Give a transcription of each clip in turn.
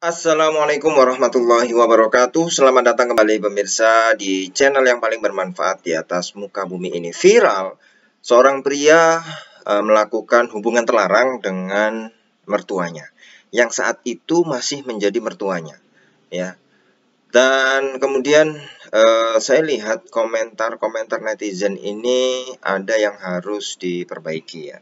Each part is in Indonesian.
Assalamualaikum warahmatullahi wabarakatuh Selamat datang kembali pemirsa di channel yang paling bermanfaat di atas muka bumi ini Viral, seorang pria e, melakukan hubungan terlarang dengan mertuanya Yang saat itu masih menjadi mertuanya ya. Dan kemudian e, saya lihat komentar-komentar netizen ini ada yang harus diperbaiki ya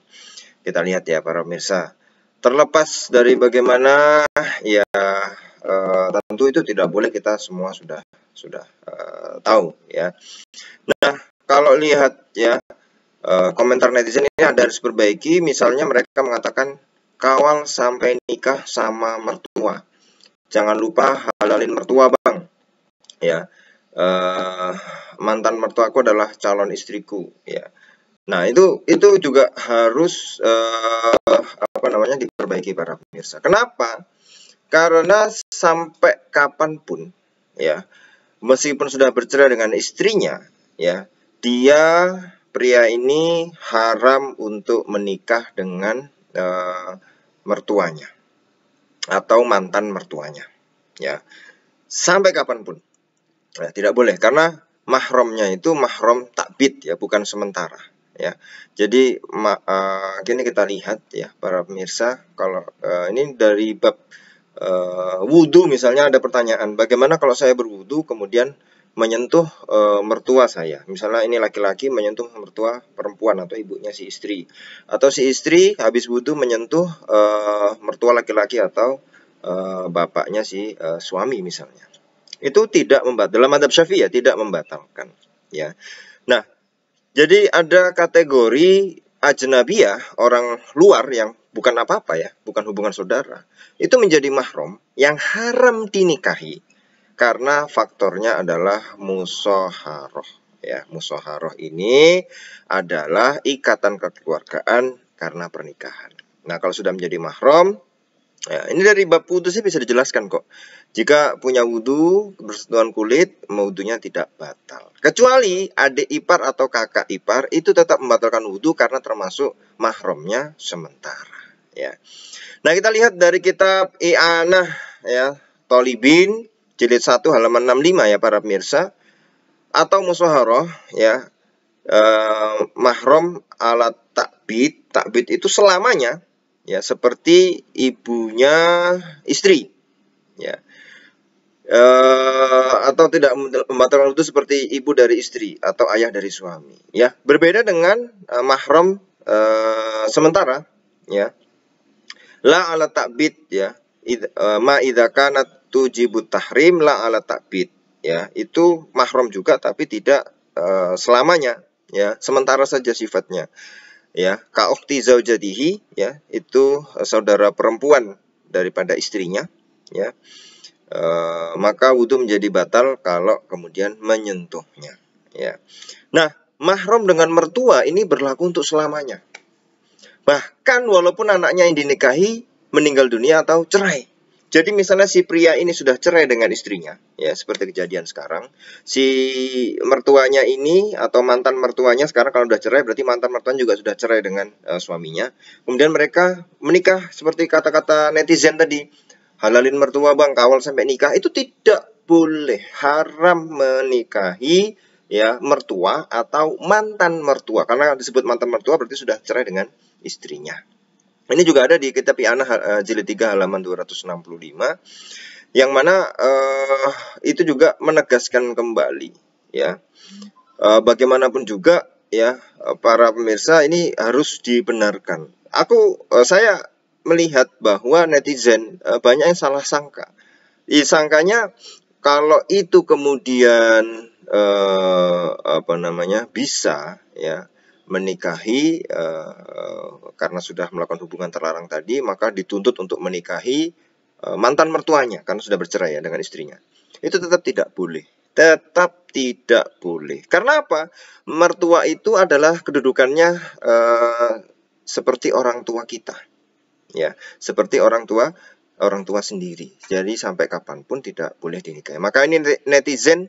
Kita lihat ya para pemirsa terlepas dari bagaimana ya uh, tentu itu tidak boleh kita semua sudah sudah uh, tahu ya. Nah kalau lihat ya uh, komentar netizen ini ada harus perbaiki misalnya mereka mengatakan kawal sampai nikah sama mertua jangan lupa halalin mertua bang ya uh, mantan mertuaku adalah calon istriku ya. Nah itu itu juga harus uh, apa namanya diperbaiki para pemirsa. Kenapa? Karena sampai kapanpun ya, meskipun sudah bercerai dengan istrinya ya, dia pria ini haram untuk menikah dengan e, mertuanya atau mantan mertuanya ya. Sampai kapanpun. Ya, tidak boleh karena mahromnya itu mahrom takbit ya, bukan sementara ya. Jadi ma uh, eh, kini kita lihat ya para pemirsa kalau uh, ini dari bab uh, eh, wudhu misalnya ada pertanyaan bagaimana kalau saya berwudhu kemudian menyentuh e, mertua saya. Misalnya ini laki-laki menyentuh mertua perempuan atau ibunya si istri. Atau si istri habis butuh menyentuh e, mertua laki-laki atau e, bapaknya si e, suami misalnya. Itu tidak membat dalam adab Syafi'i ya tidak membatalkan ya. Nah, jadi ada kategori ajnabiyah, orang luar yang bukan apa-apa ya, bukan hubungan saudara, itu menjadi mahram yang haram dinikahi karena faktornya adalah musoharoh. Ya, musoharoh ini adalah ikatan kekeluargaan karena pernikahan. Nah, kalau sudah menjadi mahram, ini dari bab wudhu sih bisa dijelaskan kok. Jika punya wudhu, bersentuhan kulit, wudhunya tidak batal. Kecuali adik ipar atau kakak ipar itu tetap membatalkan wudhu karena termasuk mahramnya sementara. Ya. Nah kita lihat dari kitab I'anah ya, Tolibin, jilid 1 halaman 65 ya para pemirsa. Atau Musoharoh ya, eh, mahram alat takbit takbit itu selamanya ya seperti ibunya istri ya e, atau tidak membatalkan wudhu seperti ibu dari istri atau ayah dari suami ya berbeda dengan e, mahram e, sementara ya la ala takbit, ya Id, e, ma idakanat tujibut tahrim la ala takbit, ya itu mahram juga tapi tidak e, selamanya ya sementara saja sifatnya ya kaukti zaujatihi ya itu eh, saudara perempuan daripada istrinya ya e, maka wudhu menjadi batal kalau kemudian menyentuhnya ya nah mahram dengan mertua ini berlaku untuk selamanya bahkan walaupun anaknya yang dinikahi meninggal dunia atau cerai jadi misalnya si pria ini sudah cerai dengan istrinya, ya seperti kejadian sekarang. Si mertuanya ini atau mantan mertuanya sekarang kalau sudah cerai berarti mantan mertuanya juga sudah cerai dengan uh, suaminya. Kemudian mereka menikah seperti kata-kata netizen tadi. Halalin mertua bang, kawal sampai nikah itu tidak boleh haram menikahi ya mertua atau mantan mertua karena disebut mantan mertua berarti sudah cerai dengan istrinya. Ini juga ada di kitab I'anah eh, jilid 3 halaman 265 yang mana uh, itu juga menegaskan kembali ya. Uh, bagaimanapun juga ya para pemirsa ini harus dibenarkan. Aku uh, saya melihat bahwa netizen uh, banyak yang salah sangka. Disangkanya kalau itu kemudian uh, apa namanya bisa ya menikahi eh, karena sudah melakukan hubungan terlarang tadi maka dituntut untuk menikahi eh, mantan mertuanya karena sudah bercerai ya dengan istrinya itu tetap tidak boleh tetap tidak boleh karena apa mertua itu adalah kedudukannya eh, seperti orang tua kita ya seperti orang tua orang tua sendiri jadi sampai kapanpun tidak boleh dinikahi maka ini netizen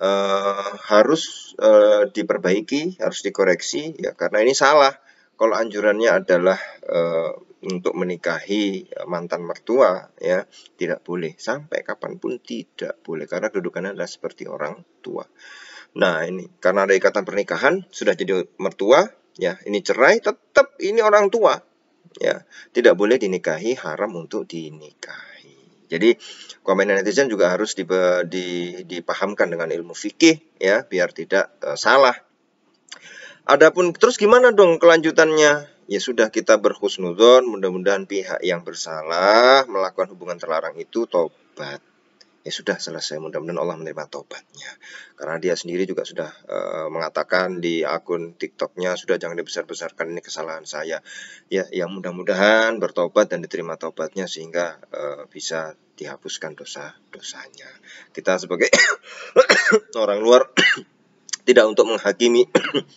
uh, harus uh, diperbaiki, harus dikoreksi ya karena ini salah. Kalau anjurannya adalah uh, untuk menikahi mantan mertua ya tidak boleh sampai kapanpun tidak boleh karena kedudukannya adalah seperti orang tua. Nah ini karena ada ikatan pernikahan sudah jadi mertua ya ini cerai tetap ini orang tua ya tidak boleh dinikahi haram untuk dinikahi. Jadi komen netizen juga harus di, di, dipahamkan dengan ilmu fikih ya biar tidak uh, salah. Adapun terus gimana dong kelanjutannya? Ya sudah kita berhusnudon, mudah-mudahan pihak yang bersalah melakukan hubungan terlarang itu tobat ya sudah selesai mudah-mudahan Allah menerima tobatnya karena dia sendiri juga sudah uh, mengatakan di akun TikToknya sudah jangan dibesar-besarkan ini kesalahan saya ya yang mudah-mudahan bertobat dan diterima tobatnya sehingga uh, bisa dihapuskan dosa-dosanya kita sebagai orang luar tidak untuk menghakimi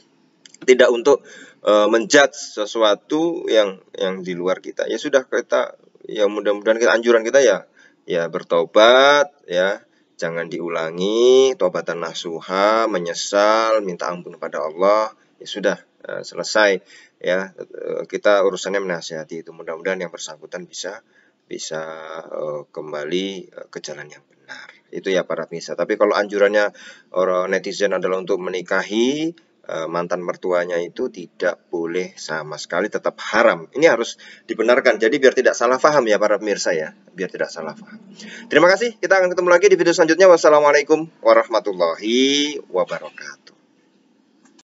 tidak untuk uh, menjudge sesuatu yang yang di luar kita ya sudah kita ya mudah-mudahan kita anjuran kita ya ya bertobat ya jangan diulangi tobatan nasuha menyesal minta ampun pada Allah ya sudah eh, selesai ya eh, kita urusannya menasihati itu mudah-mudahan yang bersangkutan bisa bisa eh, kembali ke jalan yang benar itu ya para pemirsa tapi kalau anjurannya orang netizen adalah untuk menikahi E, mantan mertuanya itu tidak boleh sama sekali tetap haram. Ini harus dibenarkan. Jadi biar tidak salah paham ya para pemirsa ya, biar tidak salah paham. Terima kasih. Kita akan ketemu lagi di video selanjutnya. Wassalamualaikum warahmatullahi wabarakatuh.